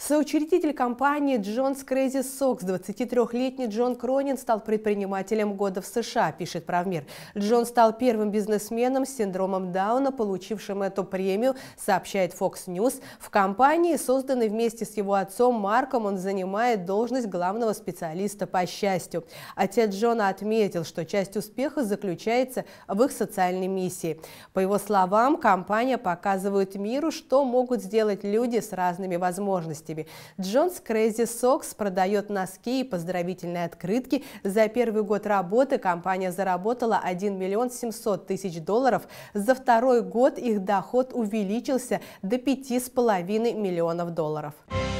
Соучредитель компании Джонс Crazy Сокс 23-летний Джон Кронин стал предпринимателем года в США, пишет Правмир. Джон стал первым бизнесменом с синдромом Дауна, получившим эту премию, сообщает Fox News. В компании, созданной вместе с его отцом Марком, он занимает должность главного специалиста по счастью. Отец Джона отметил, что часть успеха заключается в их социальной миссии. По его словам, компания показывает миру, что могут сделать люди с разными возможностями возможностями. Джонс Крейзи Сокс продает носки и поздравительные открытки. За первый год работы компания заработала 1 миллион 700 тысяч долларов. За второй год их доход увеличился до 5,5 миллионов долларов. Долларов.